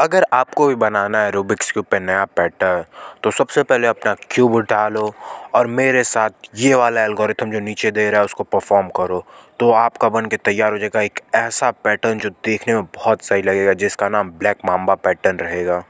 अगर आपको भी बनाना है रूबिक्स क्यूब पे नया पैटर्न तो सबसे पहले अपना क्यूब उठा लो और मेरे साथ ये वाला एल्गोरिथम जो नीचे दे रहा है उसको परफॉर्म करो तो आपका बन के तैयार हो जाएगा एक ऐसा पैटर्न जो देखने में बहुत सही लगेगा जिसका नाम ब्लैक माम्बा पैटर्न रहेगा